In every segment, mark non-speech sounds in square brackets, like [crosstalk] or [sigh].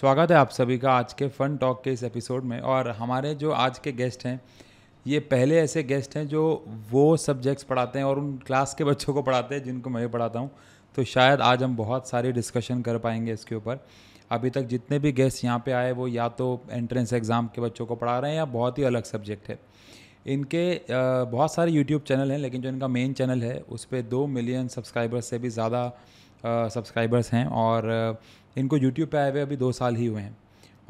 स्वागत है आप सभी का आज के फन टॉक के इस एपिसोड में और हमारे जो आज के गेस्ट हैं ये पहले ऐसे गेस्ट हैं जो वो सब्जेक्ट्स पढ़ाते हैं और उन क्लास के बच्चों को पढ़ाते हैं जिनको मैं पढ़ाता हूँ तो शायद आज हम बहुत सारी डिस्कशन कर पाएंगे इसके ऊपर अभी तक जितने भी गेस्ट यहाँ पे आए वो या तो एंट्रेंस एग्ज़ाम के बच्चों को पढ़ा रहे हैं या बहुत ही अलग सब्जेक्ट है इनके बहुत सारे यूट्यूब चैनल हैं लेकिन जो इनका मेन चैनल है उस पर दो मिलियन सब्सक्राइबर्स से भी ज़्यादा सब्सक्राइबर्स हैं और इनको यूट्यूब पे आए हुए अभी दो साल ही हुए हैं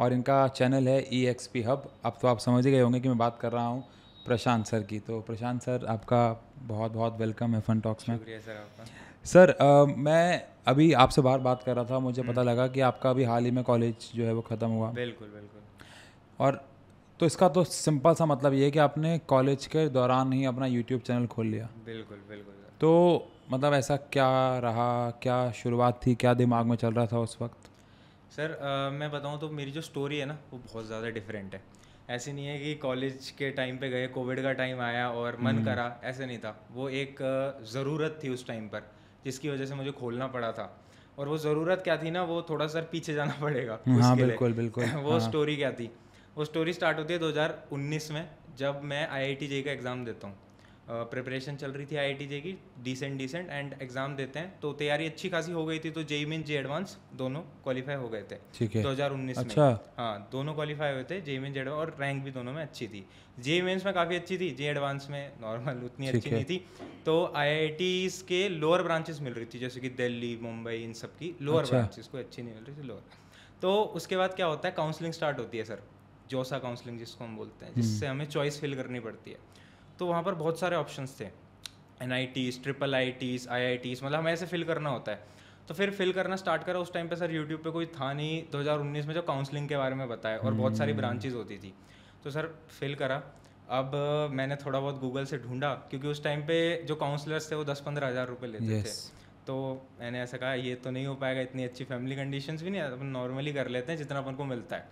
और इनका चैनल है ई एक्स पी हब अब तो आप समझ ही गए होंगे कि मैं बात कर रहा हूँ प्रशांत सर की तो प्रशांत सर आपका बहुत बहुत वेलकम है फन टॉक्स में सर आपका सर आ, मैं अभी आपसे बाहर बात कर रहा था मुझे पता हम्म। लगा कि आपका अभी हाल ही में कॉलेज जो है वो ख़त्म हुआ बिल्कुल बिल्कुल और तो इसका तो सिंपल सा मतलब ये है कि आपने कॉलेज के दौरान ही अपना यूट्यूब चैनल खोल लिया बिल्कुल बिल्कुल तो मतलब ऐसा क्या रहा क्या शुरुआत थी क्या दिमाग में चल रहा था उस वक्त सर uh, मैं बताऊँ तो मेरी जो स्टोरी है ना वो बहुत ज़्यादा डिफरेंट है ऐसे नहीं है कि कॉलेज के टाइम पे गए कोविड का टाइम आया और मन हम्म। करा ऐसे नहीं था वो एक ज़रूरत थी उस टाइम पर जिसकी वजह से मुझे खोलना पड़ा था और वो ज़रूरत क्या थी ना वो थोड़ा सर पीछे जाना [laughs] पड़ेगा हाँ बिल्कुल बिल्कुल [laughs] वो हाँ। स्टोरी क्या थी वो स्टोरी स्टार्ट होती है 2019 में जब मैं आई आई का एग्ज़ाम देता हूँ प्रिपरेशन चल रही थी आई आई की डिसेंट डिसेंट एंड एग्ज़ाम देते हैं तो तैयारी अच्छी खासी हो गई थी तो जेई मीन जे एडवांस दोनों क्वालिफाई हो गए थे ठीक है उन्नीस अच्छा। में हाँ दोनों क्वालिफाई हुए थे जेई मीन जे एडवांस और रैंक भी दोनों में अच्छी थी जे मीन्स में काफ़ी अच्छी थी जे एडवांस में नॉर्मल [laughs] उतनी अच्छी नहीं थी तो आई के लोअर ब्रांचेस मिल रही थी जैसे कि दिल्ली मुंबई इन सब की लोअर ब्रांचेस को अच्छी नहीं मिल रही थी लोअर तो उसके बाद क्या होता है काउंसलिंग स्टार्ट होती है सर जोसा काउंसलिंग जिसको हम बोलते हैं हम्म। जिससे हमें चॉइस फिल करनी पड़ती है तो वहाँ पर बहुत सारे ऑप्शन थे N I Ts triple I Ts I I Ts मतलब हमें ऐसे फिल करना होता है तो फिर फिल करना स्टार्ट करा उस टाइम पे सर यूट्यूब पे कोई था नहीं 2019 में जो काउंसलिंग के बारे में बताया और बहुत सारी ब्रांचेज हम्म। होती थी तो सर फिल करा अब मैंने थोड़ा बहुत गूगल से ढूंढा क्योंकि उस टाइम पे जो काउंसलर्स थे वो दस पंद्रह हज़ार रुपये लेते yes. थे तो मैंने ऐसा कहा ये तो नहीं हो पाएगा इतनी अच्छी फैमिली कंडीशन भी नहीं अपन नॉर्मली कर लेते हैं जितना अपन को मिलता है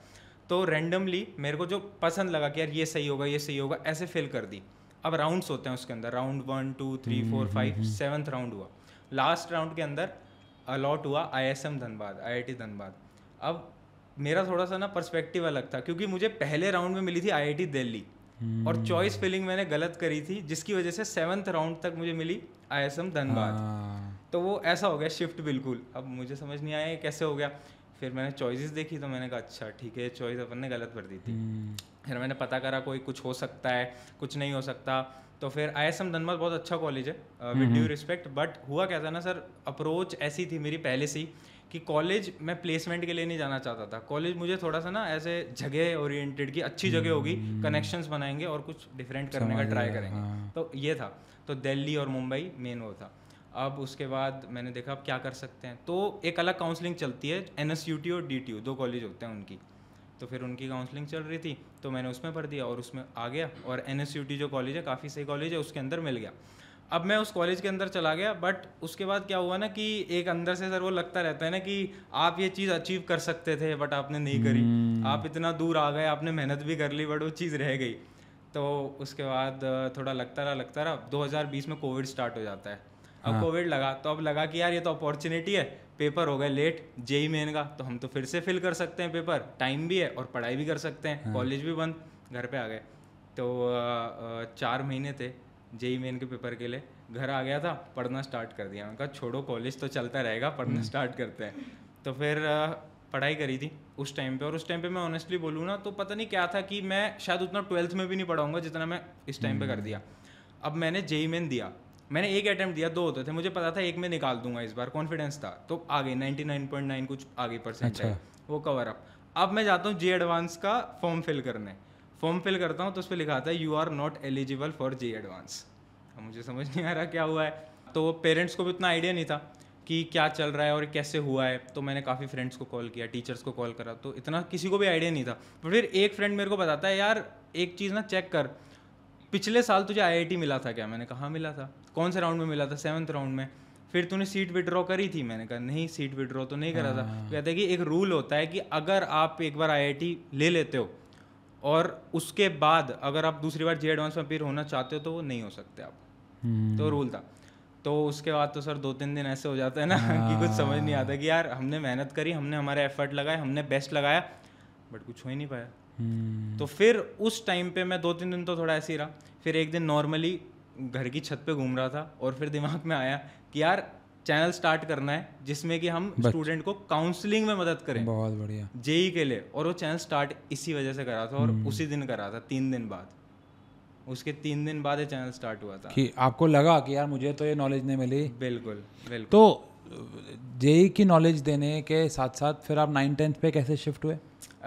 तो रेंडमली मेरे को जो पसंद लगा कि यार ये सही होगा ये सही होगा ऐसे फिल कर दी अब राउंड्स होते हैं उसके अंदर round one two three four five seventh round हुआ लास्ट राउंड के अंदर अलॉट हुआ आईएसएम धनबाद आईआईटी धनबाद अब मेरा थोड़ा सा ना पर्सपेक्टिव अलग था क्योंकि मुझे पहले राउंड में मिली थी आईआईटी दिल्ली और चॉइस हम्म। फिलिंग मैंने गलत करी थी जिसकी वजह से सेवन्थ राउंड तक मुझे मिली आईएसएम धनबाद हाँ। तो वो ऐसा हो गया शिफ्ट बिल्कुल अब मुझे समझ नहीं आया कैसे हो गया फिर मैंने चॉइसेस देखी तो मैंने कहा अच्छा ठीक है चॉइस अपन ने गलत कर दी थी हम्म। फिर मैंने पता करा कोई कुछ हो सकता है कुछ नहीं हो सकता तो फिर आई एस एम धनबाद बहुत अच्छा कॉलेज है विद ड्यू रिस्पेक्ट बट हुआ क्या था ना सर अप्रोच ऐसी थी मेरी पहले से ही कि कॉलेज मैं प्लेसमेंट के लिए नहीं जाना चाहता था कॉलेज मुझे थोड़ा सा ना ऐसे जगह ओरिएंटेड की अच्छी जगह होगी कनेक्शंस हम्म। बनाएंगे और कुछ डिफरेंट करने का ट्राई करेंगे हाँ। तो ये था तो दिल्ली और मुंबई मेन वो था अब उसके बाद मैंने देखा अब क्या कर सकते हैं तो एक अलग काउंसलिंग चलती है एन एस यू टी और डी टी यू दो कॉलेज होते हैं उनकी तो फिर उनकी काउंसलिंग चल रही थी तो मैंने उसमें भर दिया और उसमें आ गया और एन जो कॉलेज है काफ़ी सही कॉलेज है उसके अंदर मिल गया अब मैं उस कॉलेज के अंदर चला गया बट उसके बाद क्या हुआ ना कि एक अंदर से सर वो लगता रहता है ना कि आप ये चीज़ अचीव कर सकते थे बट आपने नहीं करी हम्म। आप इतना दूर आ गए आपने मेहनत भी कर ली बट वो चीज़ रह गई तो उसके बाद थोड़ा लगता रहा लगता रहा 2020 में कोविड स्टार्ट हो जाता है अब कोविड हाँ। लगा तो अब लगा कि यार ये तो अपॉर्चुनिटी है पेपर हो गए लेट जेई मेन का तो हम तो फिर से फिल कर सकते हैं पेपर टाइम भी है और पढ़ाई भी कर सकते हैं कॉलेज हाँ। भी बंद घर पे आ गए तो चार महीने थे जेई मेन के पेपर के लिए घर आ गया था पढ़ना स्टार्ट कर दिया उनका छोड़ो कॉलेज तो चलता रहेगा पढ़ना स्टार्ट हम्म। करते हैं तो फिर पढ़ाई करी थी उस टाइम पे और उस टाइम पे मैं ऑनेस्टली बोलूँ ना तो पता नहीं क्या था कि मैं शायद उतना ट्वेल्थ में भी नहीं पढ़ाऊँगा जितना मैं इस टाइम पे कर हम्म। दिया अब मैंने जेई मेन दिया मैंने एक अटैम्प्ट दिया दो होते थे मुझे पता था एक में निकाल दूंगा इस बार कॉन्फिडेंस था तो आगे नाइनटी नाइन पॉइंट नाइन कुछ आगे परसेंट अच्छा। है वो कवर अप अब मैं जाता हूँ जे एडवांस का फॉर्म फिल करने फॉर्म फिल करता हूँ तो उस पर लिखा था you are not eligible for JEE advance मुझे समझ नहीं आ रहा क्या हुआ है तो पेरेंट्स को भी उतना आइडिया नहीं था कि क्या चल रहा है और कैसे हुआ है तो मैंने काफ़ी फ्रेंड्स को कॉल किया टीचर्स को कॉल करा तो इतना किसी को भी आइडिया नहीं था फिर एक फ्रेंड मेरे को बताता है यार एक चीज़ ना चेक कर पिछले साल तुझे आई मिला था क्या मैंने कहा मिला था कौन से राउंड में मिला था सेवन्थ राउंड में फिर तूने सीट विड्रॉ करी थी मैंने कहा नहीं सीट विड्रॉ तो नहीं करा था हाँ। तो कहते हैं कि एक रूल होता है कि अगर आप एक बार आई ले लेते हो और उसके बाद अगर आप दूसरी बार जे एडवांस में अपीयर होना चाहते हो तो वो नहीं हो सकते आप हम्म। तो रूल था तो उसके बाद तो सर दो तीन दिन ऐसे हो जाता है ना हाँ। कि कुछ समझ नहीं आता कि यार हमने मेहनत करी हमने हमारे एफर्ट लगाए हमने बेस्ट लगाया बट कुछ हो ही नहीं पाया तो फिर उस टाइम पे मैं दो तीन दिन तो थोड़ा ऐसे ही रहा फिर एक दिन नॉर्मली घर की छत पे घूम रहा था और फिर दिमाग में आया कि यार चैनल स्टार्ट करना है जिसमें कि हम स्टूडेंट को काउंसलिंग में मदद करें बहुत बढ़िया जेई के लिए और वो चैनल स्टार्ट इसी वजह से करा था और हम्म। उसी दिन करा था तीन दिन बाद उसके तीन दिन बाद ये चैनल स्टार्ट हुआ था कि आपको लगा कि यार मुझे तो ये नॉलेज नहीं मिली बिल्कुल बिल्कुल तो जेई की नॉलेज देने के साथ साथ फिर आप नाइन टेंथ पे कैसे शिफ्ट हुए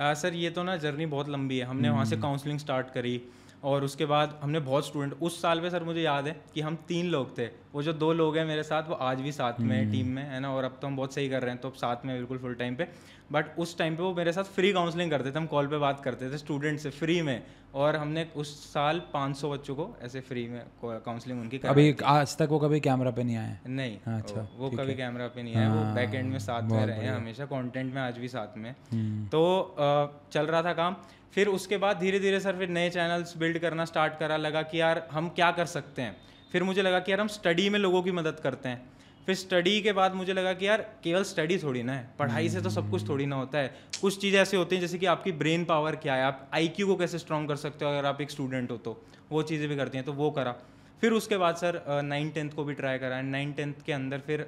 सर ये तो ना जर्नी बहुत लंबी है हमने हम्म, वहाँ से हम्म। काउंसलिंग स्टार्ट करी और उसके बाद हमने बहुत स्टूडेंट उस साल में सर मुझे याद है कि हम तीन लोग थे वो जो दो लोग हैं मेरे साथ वो आज भी साथ में है टीम हम्म। में है ना और अब तो हम बहुत सही कर रहे हैं तो अब साथ में बिल्कुल फुल टाइम पे बट उस टाइम पे वो मेरे साथ फ्री काउंसलिंग करते थे हम कॉल पे बात करते थे स्टूडेंट से फ्री में और हमने उस साल 500 बच्चों को ऐसे फ्री में काउंसलिंग उनकी अभी आज तक वो कभी कैमरा पे नहीं आए नहीं अच्छा वो कभी कैमरा पे नहीं आए वो बैक हाँ, एंड में साथ में रहे हैं हमेशा कॉन्टेंट में आज भी साथ में हम्म। तो चल रहा था काम फिर उसके बाद धीरे धीरे सर फिर नए चैनल्स बिल्ड करना स्टार्ट करा लगा कि यार हम क्या कर सकते हैं फिर मुझे लगा कि यार हम स्टडी में लोगों की मदद करते हैं फिर स्टडी के बाद मुझे लगा कि यार केवल स्टडी थोड़ी ना है पढ़ाई से तो सब कुछ थोड़ी ना होता है कुछ चीज़ें ऐसी होती हैं जैसे कि आपकी ब्रेन पावर क्या है आप आई को कैसे स्ट्रॉन्ग कर सकते हो अगर आप एक स्टूडेंट हो तो वो चीज़ें भी करती हैं तो वो करा फिर उसके बाद सर नाइन टेंथ को भी ट्राई एंड नाइन टेंथ के अंदर फिर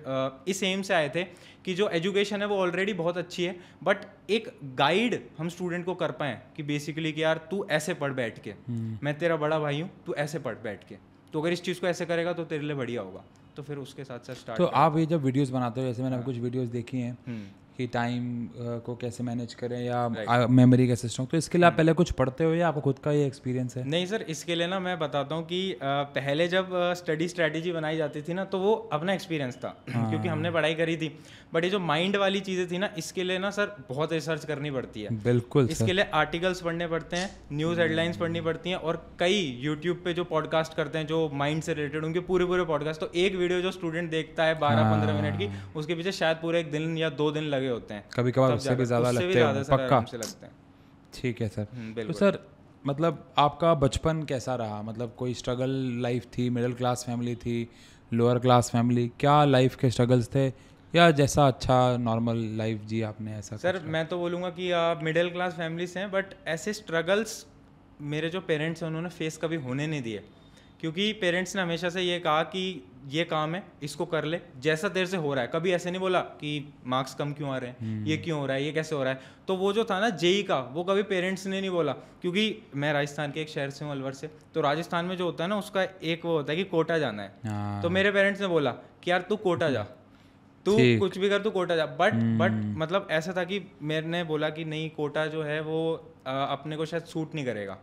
इस एम से आए थे कि जो एजुकेशन है वो ऑलरेडी बहुत अच्छी है बट एक गाइड हम स्टूडेंट को कर पाएँ कि बेसिकली कि यार तू ऐसे पढ़ बैठ के हम्म। मैं तेरा बड़ा भाई हूँ तू ऐसे पढ़ बैठ के तो अगर इस चीज़ को ऐसे करेगा तो तेरे लिए बढ़िया होगा तो फिर उसके साथ सर स्टार्ट तो आप ये जब वीडियोस बनाते हो जैसे मैंने हाँ। कुछ वीडियोस देखी हैं हम्म। कि टाइम uh, को कैसे मैनेज करें या मेमोरी uh, कैसे स्ट्रॉन्ग तो इसके लिए आप hmm. पहले कुछ पढ़ते हो या आपको खुद का ये एक्सपीरियंस है नहीं सर इसके लिए ना मैं बताता हूँ कि uh, पहले जब स्टडी स्ट्रैटेजी बनाई जाती थी ना तो वो अपना एक्सपीरियंस था हाँ। क्योंकि हमने पढ़ाई करी थी बट ये जो माइंड वाली चीज़ें थी ना इसके लिए ना सर बहुत रिसर्च करनी पड़ती है बिल्कुल इसके लिए आर्टिकल्स पढ़ने पड़ते हैं न्यूज़ हेडलाइंस पढ़नी पड़ती हैं और कई यूट्यूब पे जो पॉडकास्ट करते हैं जो माइंड से रिलेटेड उनके पूरे पूरे पॉडकास्ट तो एक वीडियो जो स्टूडेंट देखता है बारह पंद्रह मिनट हाँ। की उसके पीछे शायद पूरे एक दिन या दो दिन लगे लगे होते हैं कभी कभार उससे भी ज़्यादा लगते हैं पक्का से लगते हैं ठीक है सर हम्म, तो सर मतलब आपका बचपन कैसा रहा मतलब कोई स्ट्रगल लाइफ थी मिडिल क्लास फैमिली थी लोअर क्लास फैमिली क्या लाइफ के स्ट्रगल्स थे या जैसा अच्छा नॉर्मल लाइफ जी आपने ऐसा सर मैं तो बोलूँगा कि आप मिडिल क्लास फैमिली से हैं बट ऐसे स्ट्रगल्स मेरे जो पेरेंट्स हैं उन्होंने फेस कभी होने नहीं दिए क्योंकि पेरेंट्स ने हमेशा से ये कहा कि ये काम है इसको कर ले जैसा देर से हो रहा है कभी ऐसे नहीं बोला कि मार्क्स कम क्यों आ रहे हैं हम्म। ये क्यों हो रहा है ये कैसे हो रहा है तो वो जो था ना जेई का वो कभी पेरेंट्स ने नहीं बोला क्योंकि मैं राजस्थान के एक शहर से हूँ अलवर से तो राजस्थान में जो होता है ना उसका एक वो होता है कि कोटा जाना है हाँ। तो मेरे पेरेंट्स ने बोला कि यार तू कोटा जा तू कुछ भी कर तू कोटा जा बट बट हम्म। मतलब ऐसा था कि मैंने बोला कि नहीं कोटा जो है वो अपने को शायद सूट नहीं करेगा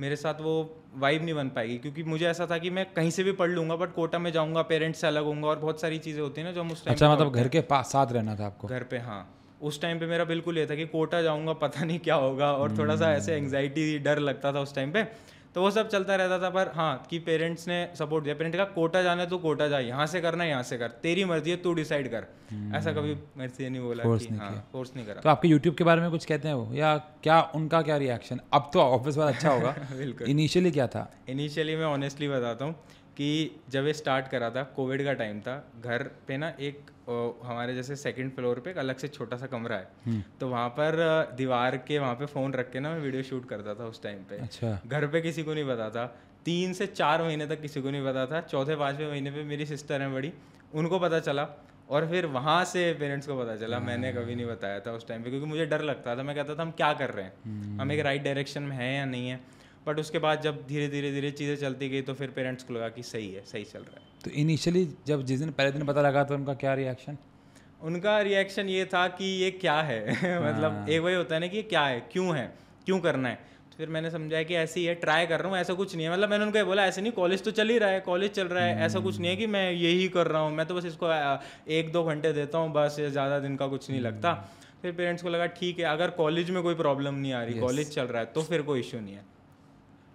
मेरे साथ वो वाइब नहीं बन पाएगी क्योंकि मुझे ऐसा था कि मैं कहीं से भी पढ़ लूंगा बट कोटा में जाऊंगा पेरेंट्स से अलग होंगे और बहुत सारी चीज़ें होती हैं ना जो हम उस टाइम अच्छा मतलब घर के पास साथ रहना था आपको घर पे हाँ उस टाइम पे मेरा बिल्कुल ये था कि कोटा जाऊंगा पता नहीं क्या होगा और थोड़ा सा ऐसे एंगजाइटी हम्म। डर लगता था उस टाइम पे तो वो सब चलता रहता था पर हाँ कि पेरेंट्स ने सपोर्ट दिया पेरेंट का कोटा जाना है तो कोटा जा यहाँ से करना है यहाँ से कर तेरी मर्जी है तू डिसाइड कर हम्म। ऐसा कभी मेरे से नहीं बोला फोर्स नहीं, हाँ, फोर्स नहीं करा तो आपके यूट्यूब के बारे में कुछ कहते हैं वो या क्या उनका क्या रिएक्शन अब तो ऑफिस वाला अच्छा होगा [laughs] बिल्कुल इनिशियली क्या था इनिशियली मैं ऑनेस्टली बताता हूँ कि जब ये स्टार्ट करा था कोविड का टाइम था घर पे ना एक हमारे जैसे सेकंड फ्लोर पे एक अलग से छोटा सा कमरा है हम्म। तो वहाँ पर दीवार के वहाँ पे फ़ोन रख के ना मैं वीडियो शूट करता था उस टाइम पे अच्छा घर पे किसी को नहीं पता था तीन से चार महीने तक किसी को नहीं पता था चौथे पाँचवें महीने पे मेरी सिस्टर हैं बड़ी उनको पता चला और फिर वहाँ से पेरेंट्स को पता चला हाँ। मैंने कभी नहीं बताया था उस टाइम पे क्योंकि मुझे डर लगता था मैं कहता था हम क्या कर रहे हैं हम्म। हम एक राइट डायरेक्शन में हैं या नहीं है बट उसके बाद जब धीरे धीरे धीरे चीज़ें चलती गई तो फिर पेरेंट्स को लगा कि सही है सही चल रहा है तो इनिशियली जब जिस दिन पहले दिन पता लगा तो उनका क्या रिएक्शन उनका रिएक्शन ये था कि ये क्या है [laughs] मतलब हाँ। एक वही होता है ना कि ये क्या है क्यों है क्यों करना है तो फिर मैंने समझाया कि ऐसे ही है ट्राई कर रहा हूँ ऐसा कुछ नहीं है मतलब मैंने उनको बोला ऐसे नहीं कॉलेज तो चल ही रहा है कॉलेज चल रहा है ऐसा कुछ नहीं है कि हम्म। मैं यही कर रहा हूँ मैं तो बस इसको एक दो घंटे देता हूँ बस ज़्यादा दिन का कुछ नहीं हम्म। लगता फिर पेरेंट्स को लगा ठीक है अगर कॉलेज में कोई प्रॉब्लम नहीं आ रही कॉलेज चल रहा है तो फिर कोई इशू नहीं है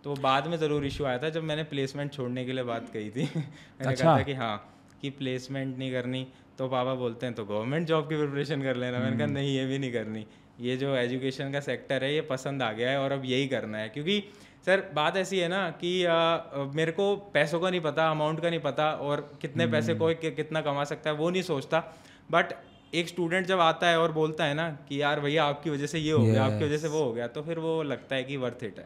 तो बाद में ज़रूर इशू आया था जब मैंने प्लेसमेंट छोड़ने के लिए बात कही थी [laughs] मैंने अच्छा? कहा था कि हाँ कि प्लेसमेंट नहीं करनी तो पापा बोलते हैं तो गवर्नमेंट जॉब की प्रिपरेशन कर लेना मैंने कहा हम्म। नहीं ये भी नहीं करनी ये जो एजुकेशन का सेक्टर है ये पसंद आ गया है और अब यही करना है क्योंकि सर बात ऐसी है ना कि आ, मेरे को पैसों का नहीं पता अमाउंट का नहीं पता और कितने पैसे हम्म। कोई कितना कमा सकता है वो नहीं सोचता बट एक स्टूडेंट जब आता है और बोलता है ना कि यार भैया आपकी वजह से ये हो yes. गया आपकी वजह से वो हो गया तो फिर वो लगता है कि वर्थ इट है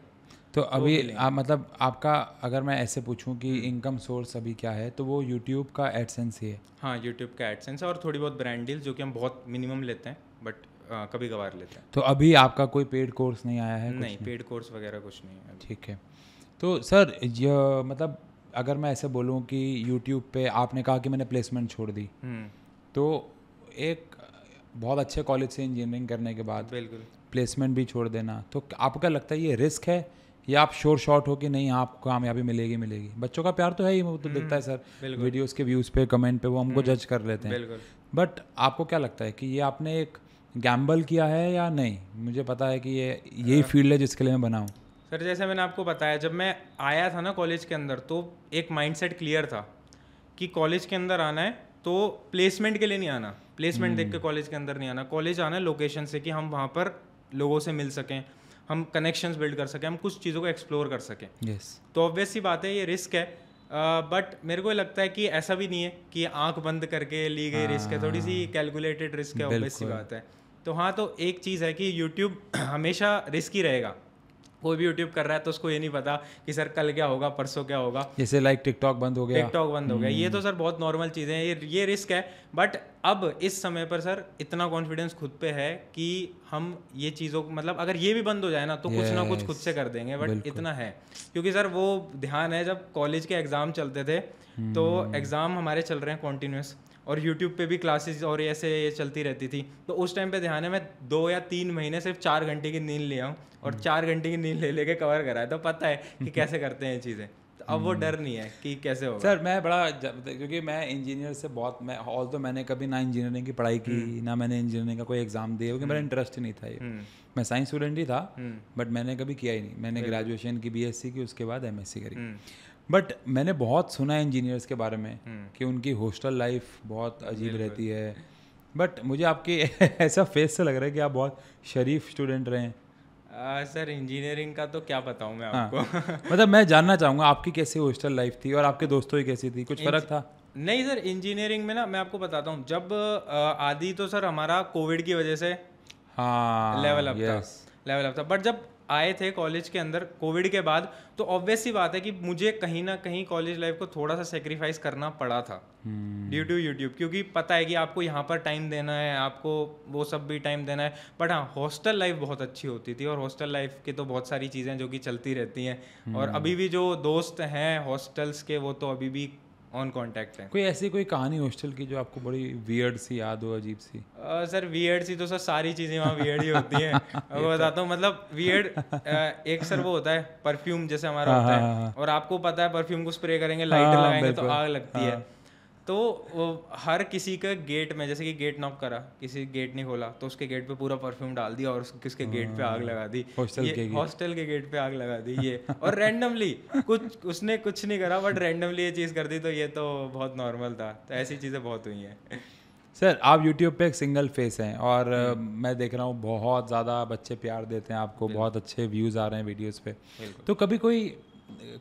तो अभी आप मतलब आपका अगर मैं ऐसे पूछूं कि इनकम हम्म। सोर्स अभी क्या है तो वो यूट्यूब का एडसेंस ही है हाँ यूट्यूब का एडसेंस और थोड़ी बहुत ब्रांड डील जो कि हम बहुत मिनिमम लेते हैं बट आ, कभी कभार लेते हैं तो अभी आपका कोई पेड कोर्स नहीं आया है नहीं पेड कोर्स वगैरह कुछ नहीं है ठीक है तो सर ये मतलब अगर मैं ऐसे बोलूँ कि यूट्यूब पे आपने कहा कि मैंने प्लेसमेंट छोड़ दी हम्म। तो एक बहुत अच्छे कॉलेज से इंजीनियरिंग करने के बाद बिल्कुल प्लेसमेंट भी छोड़ देना तो आपका लगता है ये रिस्क है या आप शोर शॉर्ट हो कि नहीं आपको कामयाबी मिलेगी मिलेगी बच्चों का प्यार तो है ही वो तो हम्म, दिखता है सर वीडियोस के व्यूज़ पे कमेंट पे वो हमको जज हम्म, कर लेते हैं बट आपको क्या लगता है कि ये आपने एक गैम्बल किया है या नहीं मुझे पता है कि ये यही फील्ड है जिसके लिए मैं बनाऊँ सर जैसे मैंने आपको बताया जब मैं आया था ना कॉलेज के अंदर तो एक माइंडसेट क्लियर था कि कॉलेज के अंदर आना है तो प्लेसमेंट के लिए नहीं आना प्लेसमेंट देख के कॉलेज हम्म। के अंदर नहीं आना कॉलेज आना है लोकेशन से कि हम वहाँ पर लोगों से मिल सकें हम कनेक्शन बिल्ड कर सकें हम कुछ चीज़ों को एक्सप्लोर कर सकें yes. तो ऑब्वियस ही बात है ये रिस्क है बट uh, मेरे को लगता है कि ऐसा भी नहीं है कि आंख बंद करके ली गई रिस्क हाँ। है थोड़ी सी कैलकुलेटेड रिस्क है ऑब्वियस सी बात है तो हाँ तो एक चीज़ है कि यूट्यूब [clears throat] हमेशा रिस्क ही रहेगा कोई भी यूट्यूब कर रहा है तो उसको ये नहीं पता कि सर कल क्या होगा परसों क्या होगा जैसे लाइक टिकटॉक बंद हो गया टिकटॉक बंद हो गया ये हम्म। तो सर बहुत नॉर्मल चीज़ें ये ये रिस्क है बट अब इस समय पर सर इतना कॉन्फिडेंस खुद पे है कि हम ये चीज़ों को मतलब अगर ये भी बंद हो जाए ना तो yes, कुछ ना कुछ खुद से कर देंगे बट इतना है क्योंकि सर वो ध्यान है जब कॉलेज के एग्ज़ाम चलते थे hmm. तो एग्ज़ाम हम्म। हमारे चल रहे हैं कॉन्टीन्यूस और यूट्यूब पे भी क्लासेस और ऐसे ये चलती रहती थी तो उस टाइम पे ध्यान है मैं दो या तीन महीने सिर्फ चार घंटे की नींद लिया हूँ और हम्म। चार घंटे की नींद ले लेके कवर कराया तो पता है कि [laughs] कैसे करते हैं ये चीज़ें अब वो डर हम्म। नहीं है कि कैसे होगा सर मैं बड़ा मतलब क्योंकि मैं इंजीनियर से बहुत मैं ऑल तो मैंने कभी ना इंजीनियरिंग की पढ़ाई की हम्म। ना मैंने इंजीनियरिंग का कोई एग्ज़ाम दिया क्योंकि मेरा इंटरेस्ट हम्म। नहीं था ये मैं साइंस स्टूडेंट ही था बट मैंने कभी किया ही नहीं मैंने ग्रेजुएशन की बी की उसके बाद एम करी बट मैंने बहुत सुना है इंजीनियर्स के बारे में कि उनकी हॉस्टल लाइफ बहुत अजीब रहती है बट मुझे आपके [laughs] ऐसा फेस से लग रहा है कि आप बहुत शरीफ स्टूडेंट रहे हैं सर इंजीनियरिंग का तो क्या बताऊं मैं हाँ। आपको हाँ, [laughs] मतलब मैं जानना चाहूंगा आपकी कैसी हॉस्टल लाइफ थी और आपके दोस्तों की कैसी थी कुछ फ़र्क था नहीं सर इंजीनियरिंग में ना मैं आपको बताता हूँ जब आदि तो सर हमारा कोविड की वजह से हाँ लेवल अप था लेवल अप था बट जब आए थे कॉलेज के अंदर कोविड के बाद तो ऑब्वियस बात है कि मुझे कहीं ना कहीं कॉलेज लाइफ को थोड़ा सा सेक्रीफाइस करना पड़ा था ड्यू टू यूट्यूब क्योंकि पता है कि आपको यहाँ पर टाइम देना है आपको वो सब भी टाइम देना है बट हाँ हॉस्टल लाइफ बहुत अच्छी होती थी और हॉस्टल लाइफ की तो बहुत सारी चीज़ें जो कि चलती रहती हैं और हम्म। अभी भी जो दोस्त हैं हॉस्टल्स के वो तो अभी भी ऑन कॉन्टैक्ट है कोई ऐसी कोई कहानी हॉस्टल की जो आपको बड़ी वियर्ड सी याद हो अजीब सी सर वियर्ड सी तो सर सारी चीज़ें वहाँ वियर्ड ही होती हैं [laughs] मैं बताता हूँ मतलब वियर्ड एक सर वो होता है परफ्यूम जैसे हमारा हाँ, होता हाँ, है हाँ, और आपको पता है परफ्यूम को स्प्रे करेंगे लाइटर लगाएंगे तो आग लगती है तो हर किसी के गेट में जैसे कि गेट नॉक करा किसी गेट नहीं खोला तो उसके गेट पे पूरा परफ्यूम डाल दिया और किसके गेट पे आग हम्म। लगा दी हॉस्टल के के गेट पे आग लगा दी ये और रैंडमली कुछ उसने कुछ नहीं करा बट रैंडमली ये चीज़ कर दी तो ये तो बहुत नॉर्मल था तो ऐसी चीज़ें बहुत हुई हैं सर आप यूट्यूब पे एक सिंगल फेस हैं और हम्म। मैं देख रहा हूँ बहुत ज़्यादा बच्चे प्यार देते हैं आपको बहुत अच्छे व्यूज़ आ रहे हैं वीडियोज़ पे तो कभी कोई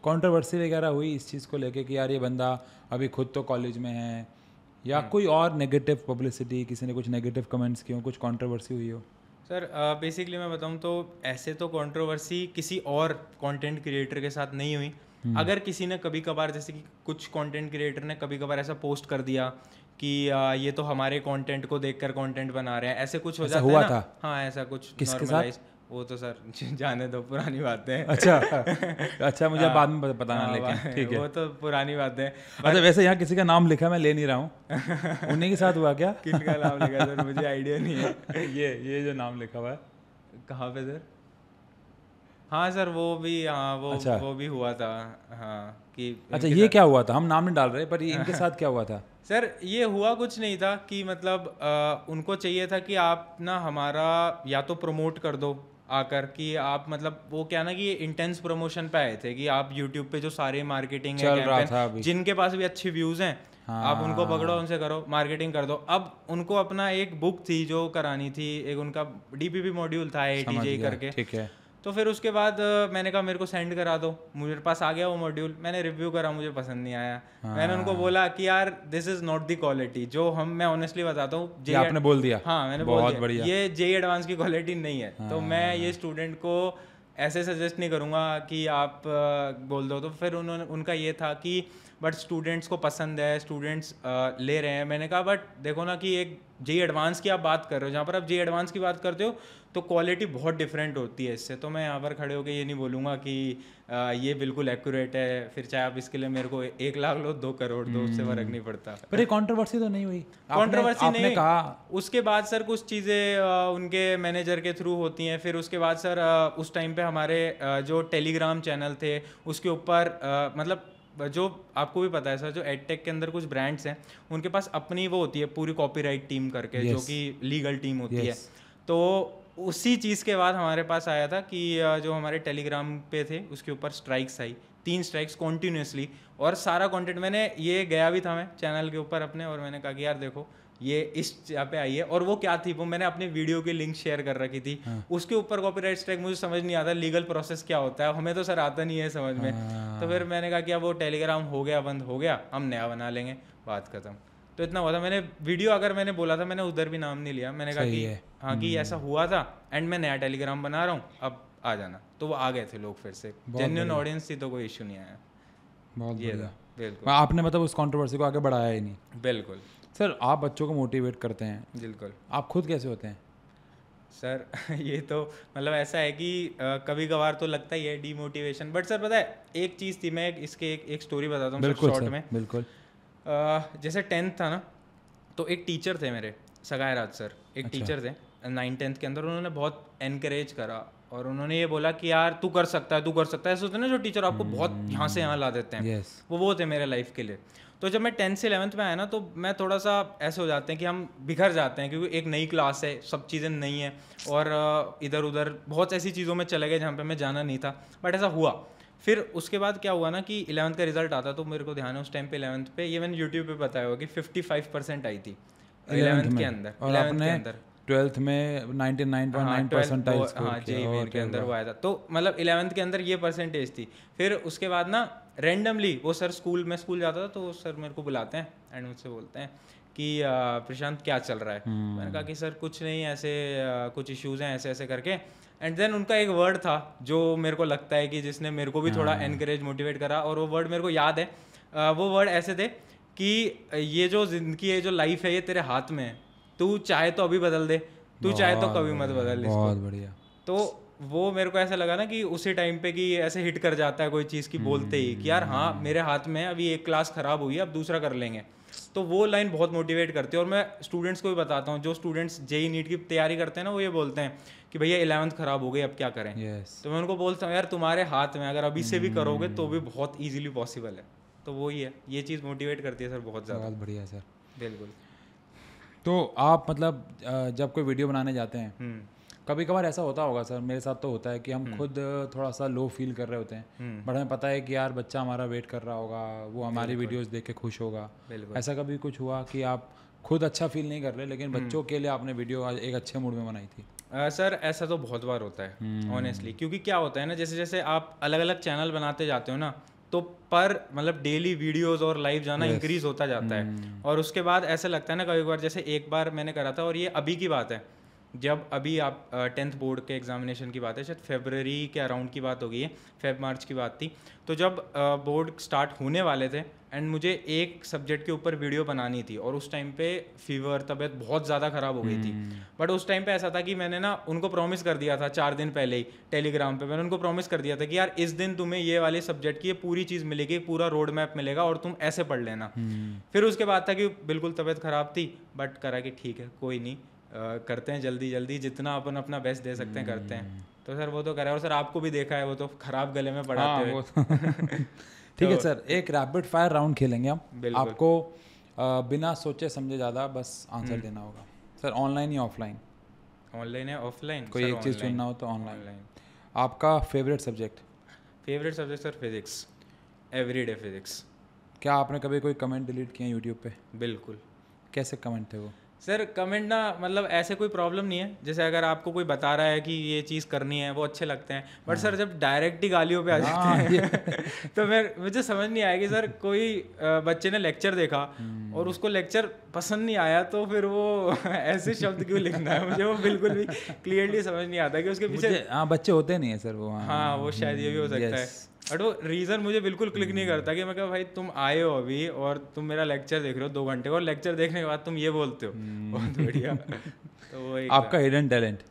कंट्रोवर्सी वगैरह हुई इस चीज़ को लेके कि यार ये बंदा अभी खुद तो कॉलेज में है या हम्म। कोई और नेगेटिव पब्लिसिटी किसी ने कुछ नेगेटिव कमेंट्स किए हो कुछ कंट्रोवर्सी हुई हो सर बेसिकली मैं बताऊं तो ऐसे तो कंट्रोवर्सी किसी और कंटेंट क्रिएटर के साथ नहीं हुई हम्म। अगर किसी ने कभी कभार जैसे कि कुछ कंटेंट क्रिएटर ने कभी कभार ऐसा पोस्ट कर दिया कि आ, ये तो हमारे कंटेंट को देखकर कंटेंट बना रहे हैं ऐसे कुछ हो जाता हुआ है ना? था हाँ ऐसा कुछ वो तो सर [laughs] जाने दो पुरानी बातें अच्छा [laughs] अच्छा मुझे हाँ। बाद में बताना हाँ, लेकिन ठीक है वो तो पुरानी बातें अच्छा वैसे यहाँ किसी का नाम लिखा मैं ले नहीं रहा हूँ [laughs] उन्हीं के साथ हुआ क्या का नाम लिखा सर मुझे आइडिया नहीं है ये ये जो नाम लिखा हुआ है कहाँ पे सर हाँ सर वो भी हाँ वो अच्छा। वो भी हुआ था हाँ कि अच्छा ये क्या हुआ था हम नाम नहीं डाल रहे पर इनके साथ क्या हुआ था सर ये हुआ कुछ नहीं था कि मतलब आ, उनको चाहिए था कि आप ना हमारा या तो प्रमोट कर दो आकर कि आप मतलब वो क्या ना कि इंटेंस प्रमोशन पे आए थे कि आप यूट्यूब पे जो सारे मार्केटिंग चल है, रहा था जिनके पास भी अच्छी व्यूज हैं हाँ। आप उनको हाँ। पकड़ो उनसे करो मार्केटिंग कर दो अब उनको अपना एक बुक थी जो करानी थी एक उनका डीपीपी मॉड्यूल था ए करके ठीक है तो फिर उसके बाद मैंने कहा मेरे को सेंड करा दो मुझे पास आ गया वो मॉड्यूल मैंने रिव्यू करा मुझे पसंद नहीं आया हाँ। मैंने उनको हाँ। बोला कि यार this is not the quality जो हम मैं ऑनेस्टली बताता हूँ जे आपने बोल दिया हाँ मैंने बहुत बोल दिया। बढ़िया ये जे एडवांस की क्वालिटी नहीं है हाँ। तो मैं हाँ। ये स्टूडेंट को ऐसे सजेस्ट नहीं करूँगा कि आप बोल दो तो फिर उन्होंने उनका ये था कि बट स्टूडेंट्स को पसंद है स्टूडेंट्स ले रहे हैं मैंने कहा बट देखो ना कि एक जे एडवांस की आप बात कर रहे हो जहाँ पर आप जे एडवांस की बात करते हो तो क्वालिटी बहुत डिफरेंट होती है इससे तो मैं यहाँ पर खड़े होकर ये नहीं बोलूँगा कि आ, ये बिल्कुल एक्यूरेट है फिर चाहे आप इसके लिए मेरे को एक लाख लो दो करोड़ दो उससे फर्क नहीं पड़ता पर ये कॉन्ट्रोवर्सी तो नहीं हुई कॉन्ट्रोवर्सी नहीं कहा उसके बाद सर कुछ चीज़ें उनके मैनेजर के थ्रू होती हैं फिर उसके बाद सर उस टाइम पे हमारे जो टेलीग्राम चैनल थे उसके ऊपर मतलब जो आपको भी पता है सर जो एडटेक के अंदर कुछ ब्रांड्स हैं उनके पास अपनी वो होती है पूरी कॉपीराइट टीम करके yes. जो कि लीगल टीम होती yes. है तो उसी चीज़ के बाद हमारे पास आया था कि जो हमारे टेलीग्राम पे थे उसके ऊपर स्ट्राइक्स आई तीन स्ट्राइक्स कॉन्टीन्यूसली और सारा कॉन्टेंट मैंने ये गया भी था मैं चैनल के ऊपर अपने और मैंने कहा कि यार देखो ये इस पे आई है और वो क्या थी वो मैंने अपनी वीडियो की लिंक शेयर कर रखी थी हाँ। उसके ऊपर कॉपीराइट स्ट्राइक मुझे समझ नहीं आता लीगल प्रोसेस क्या होता है हमें तो सर आता नहीं है समझ में हाँ। तो फिर मैंने कहा कि अब वो टेलीग्राम हो गया बंद हो गया हम नया बना लेंगे बात खत्म तो इतना हुआ था मैंने वीडियो अगर मैंने बोला था मैंने उधर भी नाम नहीं लिया मैंने कहा कि हाँ कि हम्म। ऐसा हुआ था एंड मैं नया टेलीग्राम बना रहा हूँ अब आ जाना तो वो आ गए थे लोग फिर से जेन्यून ऑडियंस थी तो कोई इशू नहीं आया बहुत ये था बिल्कुल आपने मतलब उस कंट्रोवर्सी को आगे बढ़ाया ही नहीं बिल्कुल सर आप बच्चों को मोटिवेट करते हैं बिल्कुल आप खुद कैसे होते हैं सर [laughs] ये तो मतलब ऐसा है कि कभी कभार तो लगता ही है डीमोटिवेशन बट सर पता है एक चीज़ थी मैं इसके एक एक स्टोरी बताता हूँ शॉर्ट में बिल्कुल जैसे टेंथ था ना तो एक टीचर थे मेरे सगाए रात सर एक अच्छा। टीचर थे नाइन टेंथ के अंदर उन्होंने बहुत एनकरेज करा और उन्होंने ये बोला कि यार तू कर सकता है तू कर सकता है ऐसे होते ना जो टीचर आपको बहुत हम्म। यहाँ से यहाँ ला देते हैं वो वो थे मेरे लाइफ के लिए तो जब मैं टेंथ से इलेवंथ में आया ना तो मैं थोड़ा सा ऐसे हो जाते हैं कि हम बिखर जाते हैं क्योंकि एक नई क्लास है सब चीज़ें नई हैं और इधर उधर बहुत ऐसी चीज़ों में चले गए जहाँ पर मैं जाना नहीं था बट ऐसा हुआ फिर उसके बाद क्या हुआ ना कि इलेवंथ का रिजल्ट आता तो मेरे को ध्यान है उस टाइम पे इलेवंथ पे ये मैंने यूट्यूब पे बताया हुआ कि 55 परसेंट आई थी इलेवंथ के अंदर इलेवंथ के अंदर ट्वेल्थ में 99.9 परसेंटाइल हाँ, हाँ जे के अंदर वो आया था तो मतलब इलेवंथ के अंदर ये परसेंटेज थी फिर उसके बाद ना रेंडमली वो सर स्कूल में स्कूल जाता था तो वो सर मेरे को बुलाते हैं एंड मुझसे बोलते हैं कि प्रशांत क्या चल रहा है hmm. मैंने कहा कि सर कुछ नहीं ऐसे कुछ इश्यूज़ हैं ऐसे ऐसे करके एंड देन उनका एक वर्ड था जो मेरे को लगता है कि जिसने मेरे को भी थोड़ा एनकरेज हम्म। मोटिवेट करा और वो वर्ड मेरे को याद है वो वर्ड ऐसे थे कि ये जो जिंदगी है जो लाइफ है ये तेरे हाथ में है तू चाहे तो अभी बदल दे तू चाहे तो कभी मत बदल बहुत बढ़िया तो वो मेरे को ऐसा लगा ना कि उसी टाइम पे कि ऐसे हिट कर जाता है कोई चीज़ की बोलते ही कि यार हम्म। हाँ मेरे हाथ में अभी एक क्लास ख़राब हुई है अब दूसरा कर लेंगे तो वो लाइन बहुत मोटिवेट करती है और मैं स्टूडेंट्स को भी बताता हूँ जो स्टूडेंट्स जेई नीट की तैयारी करते हैं ना वो ये बोलते हैं कि भैया इलेवंथ ख़राब हो गई अब क्या करें yes. तो मैं उनको बोलता हूँ यार तुम्हारे हाथ में अगर अभी से भी हम्म। करोगे तो भी बहुत ईजिली पॉसिबल है तो वही है ये चीज़ मोटिवेट करती है सर बहुत ज़्यादा बढ़िया सर बिल्कुल तो आप मतलब जब कोई वीडियो बनाने जाते हैं हम्म। कभी कभार ऐसा होता होगा सर मेरे साथ तो होता है कि हम हम्म। खुद थोड़ा सा लो फील कर रहे होते हैं हम्म। बट हमें पता है कि यार बच्चा हमारा वेट कर रहा होगा वो हमारी वीडियोस देख के खुश होगा ऐसा कभी कुछ हुआ कि आप खुद अच्छा फील नहीं कर रहे लेकिन बच्चों के लिए आपने वीडियो आज एक अच्छे मूड में बनाई थी सर ऐसा तो बहुत बार होता है ऑनेस्टली क्योंकि क्या होता है ना जैसे जैसे आप अलग अलग चैनल बनाते जाते हो ना तो पर मतलब डेली वीडियोस और लाइव जाना इंक्रीज yes. होता जाता hmm. है और उसके बाद ऐसा लगता है ना कभी बार जैसे एक बार मैंने करा था और ये अभी की बात है जब अभी आप टेंथ बोर्ड के एग्जामिनेशन की बात है शायद फेबररी के अराउंड की बात हो गई है फेब मार्च की बात थी तो जब बोर्ड स्टार्ट होने वाले थे एंड मुझे एक सब्जेक्ट के ऊपर वीडियो बनानी थी और उस टाइम पे फीवर तबीयत बहुत ज़्यादा ख़राब हो गई थी बट हम्म। उस टाइम पे ऐसा था कि मैंने ना उनको प्रॉमिस कर दिया था चार दिन पहले ही टेलीग्राम पे मैंने उनको प्रॉमिस कर दिया था कि यार इस दिन तुम्हें ये वाले सब्जेक्ट की पूरी चीज़ मिलेगी पूरा रोड मैप मिलेगा और तुम ऐसे पढ़ लेना हम्म। फिर उसके बाद था कि बिल्कुल तबीयत ख़राब थी बट करा कि ठीक है कोई नहीं करते हैं जल्दी जल्दी जितना अपन अपना बेस्ट दे सकते हैं करते हैं हम्म। तो सर वो तो करा और सर आपको भी देखा है वो तो ख़राब गले में पढ़ाते हाँ, हुए [laughs] ठीक है तो सर एक रैपिड फायर राउंड खेलेंगे हम आपको बिना सोचे समझे ज्यादा बस आंसर हम्म। देना होगा सर ऑनलाइन या ऑफलाइन ऑनलाइन या ऑफलाइन कोई एक चीज़ चुनना हो तो ऑनलाइन आपका favourite subject favourite subject sir physics every day physics क्या आपने कभी कोई कमेंट डिलीट किया यूट्यूब पे बिल्कुल कैसे कमेंट थे वो सर कमेंट ना मतलब ऐसे कोई प्रॉब्लम नहीं है जैसे अगर आपको कोई बता रहा है कि ये चीज़ करनी है वो अच्छे लगते हैं बट हाँ। सर जब डायरेक्ट ही गालियों पे आ हाँ, जाते हैं [laughs] तो फिर मुझे समझ नहीं आया कि सर कोई बच्चे ने लेक्चर देखा हम्म। और उसको लेक्चर पसंद नहीं आया तो फिर वो [laughs] ऐसे शब्द क्यों लिखना है मुझे वो बिल्कुल भी क्लियरली [laughs] समझ नहीं आता कि उसके पीछे हाँ बच्चे होते नहीं है सर वो हाँ।, हाँ वो शायद ये भी हो सकता है बट वो रीज़न मुझे बिल्कुल क्लिक नहीं करता कि मैं कहा भाई तुम आए हो अभी और तुम मेरा लेक्चर देख रहे हो दो घंटे और लेक्चर देखने के बाद तुम ये बोलते हो हम्म। बहुत बढ़िया [laughs] तो वो आपका हिडन टैलेंट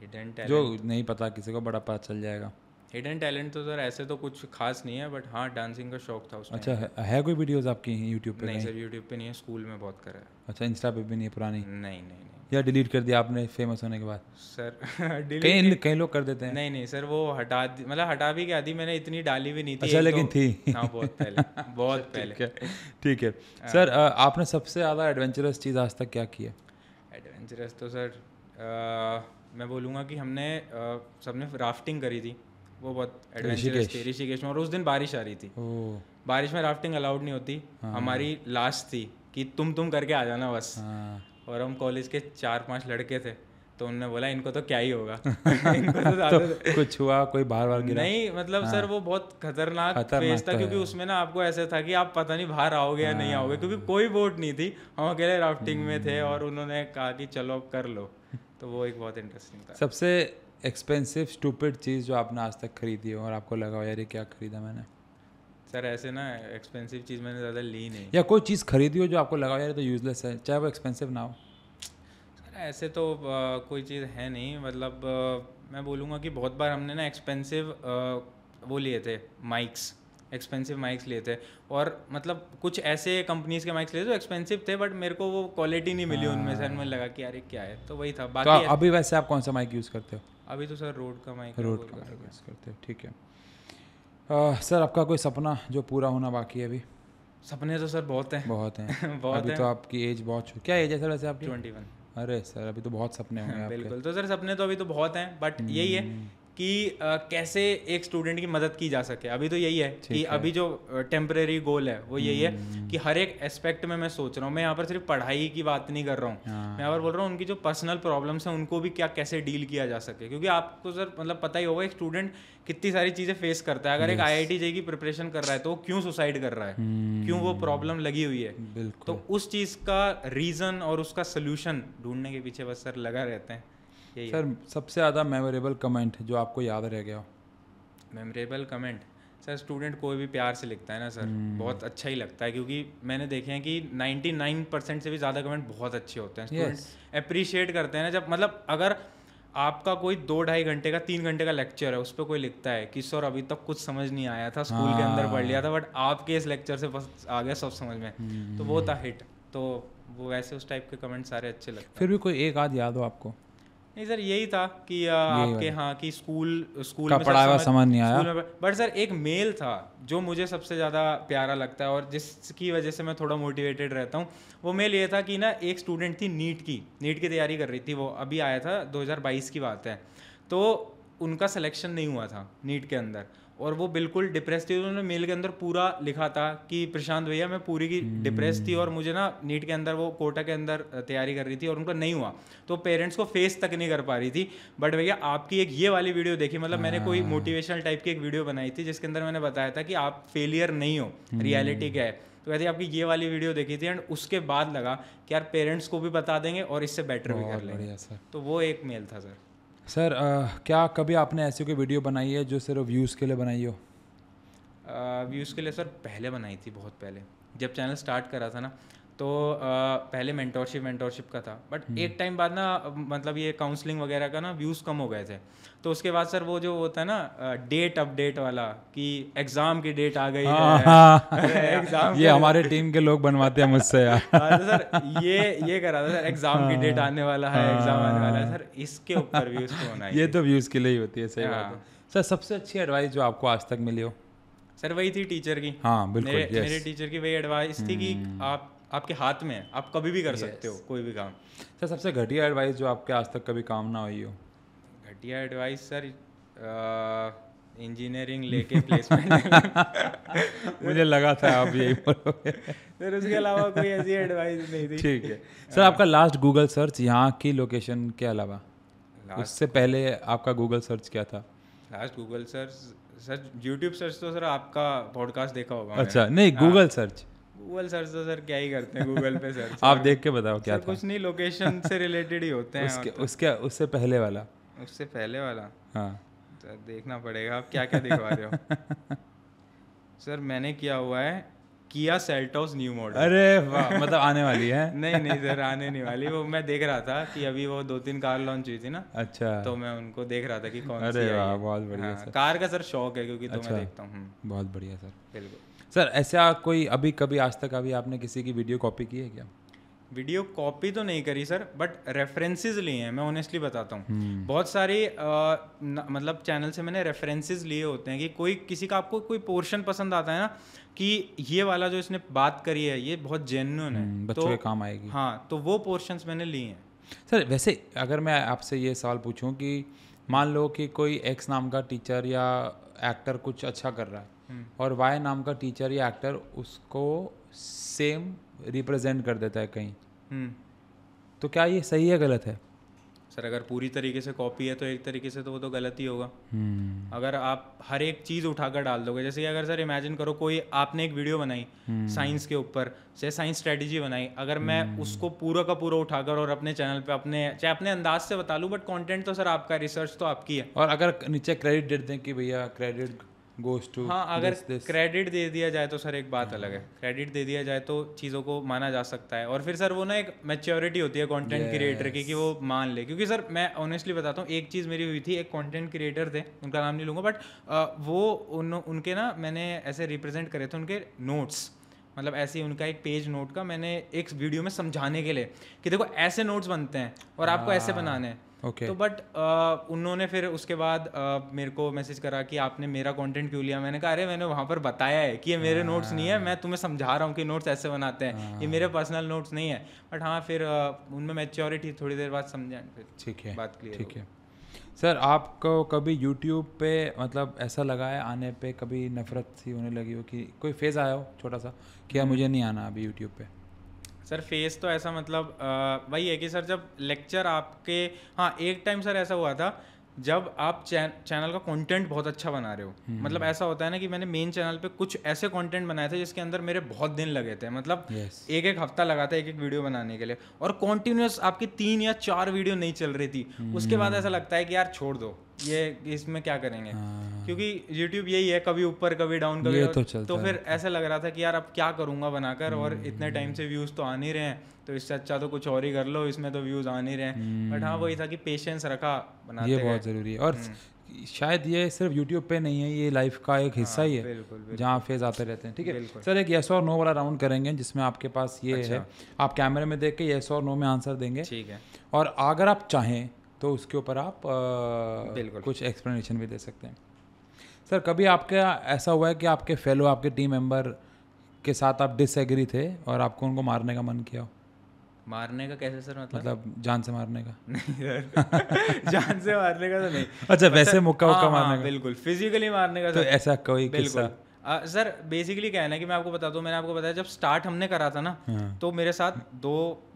हिडन जो नहीं पता किसी को बड़ा पता चल जाएगा हिडन टैलेंट तो सर ऐसे तो कुछ खास नहीं है बट हाँ डांसिंग का शौक था उसमें अच्छा है, है कोई वीडियोस आपकी यूट्यूब पे नहीं सर यूट्यूब पे नहीं है स्कूल में बहुत करा है अच्छा इंस्टा पे भी नहीं है पुरानी नहीं नहीं या डिलीट कर दिया आपने फेमस होने के बाद सर [laughs] कई कई लोग कर देते हैं नहीं नहीं सर वो हटा मतलब हटा भी क्या थी मैंने इतनी डाली भी नहीं थी अच्छा लेकिन तो, थी हाँ बहुत पहले [laughs] बहुत पहले ठीक है हाँ। सर आपने सबसे ज़्यादा एडवेंचरस चीज़ आज तक क्या किया एडवेंचरस तो सर मैं बोलूँगा कि हमने सबने राफ्टिंग करी थी वो बहुत एडवेंचरस थी ऋषिकेश में और उस दिन बारिश आ रही थी बारिश में राफ्टिंग अलाउड नहीं होती हाँ। हमारी लास्ट थी कि तुम तुम करके आ जाना बस हाँ। और हम कॉलेज के चार पांच लड़के थे तो उनने बोला इनको तो क्या ही होगा [laughs] [laughs] इनको तो, तो कुछ हुआ कोई बाहर बार गिरा नहीं मतलब हाँ। सर वो बहुत खतरनाक फेज था तो क्योंकि उसमें ना आपको ऐसा था कि आप पता नहीं बाहर आओगे या नहीं हाँ। आओगे क्योंकि कोई बोट नहीं थी हम अकेले राफ्टिंग में थे हम्म। और उन्होंने कहा कि चलो कर लो [laughs] तो वो एक बहुत इंटरेस्टिंग था सबसे एक्सपेंसिव स्टूपिड चीज़ जो आपने आज तक खरीदी हो और आपको लगा हो यार ये क्या खरीदा मैंने सर ऐसे ना एक्सपेंसिव चीज़ मैंने ज़्यादा ली नहीं या कोई चीज़ खरीदी हो जो आपको लगा यार तो यूज़लेस है चाहे वो एक्सपेंसिव ना हो सर ऐसे तो आ, कोई चीज़ है नहीं मतलब आ, मैं बोलूँगा कि बहुत बार हमने ना एक्सपेंसिव वो लिए थे माइक्स एक्सपेंसिव माइक्स लिए थे और मतलब कुछ ऐसे कंपनीज के माइक्स लिए जो एक्सपेंसिव थे बट मेरे को वो क्वालिटी नहीं मिली उनमें सर हाँ। मैंने लगा कि यार क्या है तो वही था तो बाकी तो अभी वैसे आप कौन सा माइक यूज़ करते हो अभी तो सर रोड का माइक रोड का यूज़ करते हो ठीक है सर आपका कोई सपना जो पूरा होना बाकी है अभी सपने तो सर बहुत हैं बहुत हैं [laughs] बहुत अभी तो आपकी एज बहुत छोटी क्या एज है सर वैसे आपकी ट्वेंटी वन अरे सर अभी तो बहुत सपने होंगे [laughs] बिल्कुल तो सर सपने तो अभी तो बहुत हैं बट यही है हम्म। कि कैसे एक स्टूडेंट की मदद की जा सके अभी तो यही है कि है। अभी जो टेम्परेरी गोल है वो यही है हम्म। कि हर एक एस्पेक्ट में मैं सोच रहा हूँ मैं यहाँ पर सिर्फ पढ़ाई की बात नहीं कर रहा हूँ हाँ। मैं यहाँ पर बोल रहा हूँ उनकी जो पर्सनल प्रॉब्लम्स हैं उनको भी क्या कैसे डील किया जा सके क्योंकि आपको सर मतलब पता ही होगा एक स्टूडेंट कितनी सारी चीज़ें फेस करता है अगर एक आई आई की प्रिपरेशन कर रहा है तो वो क्यों सुसाइड कर रहा है हम्म। क्यों वो प्रॉब्लम लगी हुई है तो उस चीज़ का रीज़न और उसका सोल्यूशन ढूंढने के पीछे बस सर लगा रहते हैं सर सबसे ज़्यादा मेमोरेबल कमेंट जो आपको याद रह गया मेमोरेबल कमेंट सर स्टूडेंट कोई भी प्यार से लिखता है ना सर hmm. बहुत अच्छा ही लगता है क्योंकि मैंने देखे हैं कि 99 परसेंट से भी ज़्यादा कमेंट बहुत अच्छे होते हैं स्टूडेंट अप्रिशिएट yes. करते हैं ना जब मतलब अगर आपका कोई दो ढाई घंटे का तीन घंटे का लेक्चर है उस पर कोई लिखता है कि सर अभी तक कुछ समझ नहीं आया था स्कूल ah. के अंदर पढ़ लिया हाँ। था बट आपके इस लेक्चर से बस आ गया सब समझ में hmm. तो वो हम्म। था हिट तो वो वैसे उस टाइप के कमेंट सारे अच्छे लगते फिर भी कोई एक आध याद हो आपको नहीं सर यही था कि आपके हाँ कि स्कूल स्कूल का में पढ़ा हुआ समझ नहीं आया बट सर एक मेल था जो मुझे सबसे ज़्यादा प्यारा लगता है और जिसकी वजह से मैं थोड़ा मोटिवेटेड रहता हूँ वो मेल ये था कि ना एक स्टूडेंट थी नीट की नीट की तैयारी कर रही थी वो अभी आया था 2022 की बात है तो उनका सिलेक्शन नहीं हुआ था नीट के अंदर और वो बिल्कुल डिप्रेस थी उन्होंने मेल के अंदर पूरा लिखा था कि प्रशांत भैया मैं पूरी की डिप्रेस हम्म। थी और मुझे ना नीट के अंदर वो कोटा के अंदर तैयारी कर रही थी और उनका नहीं हुआ तो पेरेंट्स को फेस तक नहीं कर पा रही थी बट भैया आपकी एक ये वाली वीडियो देखी मतलब मैंने कोई मोटिवेशनल हाँ। टाइप की एक वीडियो बनाई थी जिसके अंदर मैंने बताया था कि आप फेलियर नहीं हो रियलिटी हम्म। क्या है तो कहते आपकी ये वाली वीडियो देखी थी एंड उसके बाद लगा कि यार पेरेंट्स को भी बता देंगे और इससे बेटर भी कर लेंगे तो वो एक मेल था सर सर आ, क्या कभी आपने ऐसी कोई वीडियो बनाई है जो सिर्फ व्यूज़ के लिए बनाई हो व्यूज़ के लिए सर पहले बनाई थी बहुत पहले जब चैनल स्टार्ट करा था ना तो पहले मेंटोरशिप मेंटोरशिप का था बट हम्म। एक टाइम बाद ना मतलब ये काउंसलिंग वगैरह का ना व्यूज़ कम हो गए थे तो उसके बाद सर वो जो होता है ना डेट अपडेट वाला कि एग्ज़ाम की डेट आ गई है एग्ज़ाम हाँ, हाँ। ये हमारे टीम के लोग बनवाते हैं मुझसे यार [laughs] हाँ, तो सर ये ये करा था सर एग्ज़ाम की डेट आने वाला है एग्ज़ाम आने वाला है सर इसके ऊपर व्यूज़ को तो होना ये तो व्यूज़ के लिए ही होती है सही बात है सर सबसे अच्छी एडवाइस जो आपको आज तक मिली हो सर वही थी टीचर की हाँ बिल्कुल मेरे टीचर की वही एडवाइस थी कि हम्म। आप आपके हाथ में है आप कभी भी कर yes. सकते हो कोई भी काम सर सबसे घटिया एडवाइस जो आपके आज तक कभी काम ना हुई हो घटिया एडवाइस सर इंजीनियरिंग लेके प्लेसमेंट [laughs] मुझे लगा था आप यही [laughs] बोलोगे सर उसके अलावा कोई ऐसी एडवाइस नहीं थी ठीक है सर आपका लास्ट गूगल सर्च यहाँ की लोकेशन के अलावा उससे पहले आपका गूगल सर्च क्या था last Google search sir YouTube search तो सर आपका पॉडकास्ट देखा होगा अच्छा नहीं गूगल हाँ। सर्च गूगल सर्च तो सर क्या ही करते हैं गूगल पे सर्च आप देख के बताओ क्या था कुछ नहीं लोकेशन से रिलेटेड ही होते हैं उसके तो। उसके उससे पहले वाला उससे पहले वाला हाँ सर तो देखना पड़ेगा आप क्या क्या दिखवा रहे हो सर [laughs] मैंने किया हुआ है किया सेल्टोस न्यू मॉडल अरे वाह मतलब आने वाली है [laughs] नहीं नहीं सर आने नहीं वाली वो मैं देख रहा था कि अभी वो दो तीन कार लॉन्च हुई थी ना अच्छा तो मैं उनको देख रहा था कि कौन अरे सी वाह बहुत बढ़िया हाँ, सर कार का सर शौक है क्योंकि अच्छा, तो मैं अच्छा। देखता हूँ हम्म। बहुत बढ़िया सर बिल्कुल सर ऐसा कोई अभी कभी आज तक अभी आपने किसी की वीडियो कॉपी की है क्या वीडियो कॉपी तो नहीं करी सर बट रेफरेंसेस लिए हैं मैं ऑनेस्टली बताता हूँ hmm. बहुत सारे मतलब चैनल से मैंने रेफरेंसेस लिए होते हैं कि कोई किसी का आपको कोई पोर्शन पसंद आता है ना कि ये वाला जो इसने बात करी है ये बहुत जेन्यून है hmm, बच्चों तो, के काम आएगी हाँ तो वो पोर्शन मैंने लिए हैं सर वैसे अगर मैं आपसे ये सवाल पूछूँ कि मान लो कि कोई एक्स नाम का टीचर या एक्टर कुछ अच्छा कर रहा है हम्म। और वाई नाम का टीचर या एक्टर उसको सेम रिप्रेजेंट कर देता है कहीं हम्म। तो क्या ये सही है गलत है सर अगर पूरी तरीके से कॉपी है तो एक तरीके से तो वो तो गलत ही होगा हम्म। अगर आप हर एक चीज़ उठाकर डाल दोगे जैसे कि अगर सर इमेजिन करो कोई आपने एक वीडियो बनाई साइंस के ऊपर चाहे साइंस स्ट्रेटजी बनाई अगर मैं उसको पूरा का पूरा उठाकर और अपने चैनल पे अपने चाहे अपने अंदाज से बता लूँ बट कॉन्टेंट तो सर आपका रिसर्च तो आपकी है और अगर नीचे क्रेडिट दे दें कि भैया क्रेडिट गोज टू हाँ अगर क्रेडिट दे दिया जाए तो सर एक बात अलग है क्रेडिट हाँ। दे दिया जाए तो चीज़ों को माना जा सकता है और फिर सर वो ना एक मेच्योरिटी होती है कंटेंट क्रिएटर की कि वो मान ले क्योंकि सर मैं ऑनेस्टली बताता हूँ एक चीज़ मेरी हुई थी एक कंटेंट क्रिएटर थे उनका नाम नहीं लूँगा बट वो उन उनके ना मैंने ऐसे रिप्रेजेंट करे थे उनके नोट्स मतलब ऐसे ही उनका एक पेज नोट का मैंने एक वीडियो में समझाने के लिए कि देखो ऐसे नोट्स बनते हैं और आपको ऐसे हाँ। बनाने हैं okay. तो बट uh, उन्होंने फिर उसके बाद uh, मेरे को मैसेज करा कि आपने मेरा कंटेंट क्यों लिया मैंने कहा अरे मैंने वहाँ पर बताया है कि ये मेरे नोट्स हाँ। नहीं है मैं तुम्हें समझा रहा हूँ कि नोट्स ऐसे बनाते हैं ये हाँ। मेरे पर्सनल नोट्स नहीं है बट हाँ फिर uh, उनमें मेच्योरिटी थोड़ी देर बाद समझा फिर ठीक है बात क्लियर ठीक है सर आपको कभी यूट्यूब पे मतलब ऐसा लगा है आने पे कभी नफ़रत सी होने लगी हो कि कोई फेज़ आया हो छोटा सा क्या हम्म। मुझे नहीं आना अभी यूट्यूब पे सर फेस तो ऐसा मतलब आ, वही है कि सर जब लेक्चर आपके हाँ एक टाइम सर ऐसा हुआ था जब आप चैनल का कंटेंट बहुत अच्छा बना रहे हो हम्म। मतलब ऐसा होता है ना कि मैंने मेन चैनल पे कुछ ऐसे कंटेंट बनाए थे जिसके अंदर मेरे बहुत दिन लगे थे मतलब yes. एक एक हफ्ता लगा था एक एक वीडियो बनाने के लिए और कॉन्टिन्यूस आपकी तीन या चार वीडियो नहीं चल रही थी हम्म। उसके बाद ऐसा लगता है कि यार छोड़ दो ये इसमें क्या करेंगे हाँ। क्योंकि यूट्यूब यही है कभी ऊपर कभी डाउन कभी तो, तो फिर ऐसा लग रहा था कि यार अब क्या करूंगा बनाकर और इतने टाइम हम्म। से व्यूज़ तो आ नहीं रहे हैं तो इससे अच्छा तो कुछ और ही कर लो इसमें तो व्यूज़ आ नहीं रहे हैं बट हम्म। हाँ वही था कि पेशेंस रखा बनाते ये बहुत ज़रूरी है और हम्म। शायद ये सिर्फ यूट्यूब पे नहीं है ये लाइफ का एक हिस्सा हाँ, ही है जहाँ फेज आते रहते हैं ठीक है सर एक येस और नो वाला राउंड करेंगे जिसमें आपके पास ये अच्छा। है आप कैमरे में देख के येस और नो में आंसर देंगे ठीक है और अगर आप चाहें तो उसके ऊपर आप आ, कुछ एक्सप्लेनेशन भी दे सकते हैं सर कभी आपका ऐसा हुआ है कि आपके फेलो आपके टीम मेम्बर के साथ आप डिसएग्री थे और आपको उनको मारने का मन किया हो मारने का कैसे सर मतलब मतलब जान से मारने का [laughs] नहीं जान से मारने का तो नहीं अच्छा वैसे मुक्का मुक्का हाँ, हाँ, मारने का बिल्कुल फिजिकली मारने का तो ऐसा कोई किस्सा सर बेसिकली क्या है ना कि मैं आपको बता हूँ मैंने आपको बताया जब स्टार्ट हमने करा था ना हाँ। तो मेरे साथ दो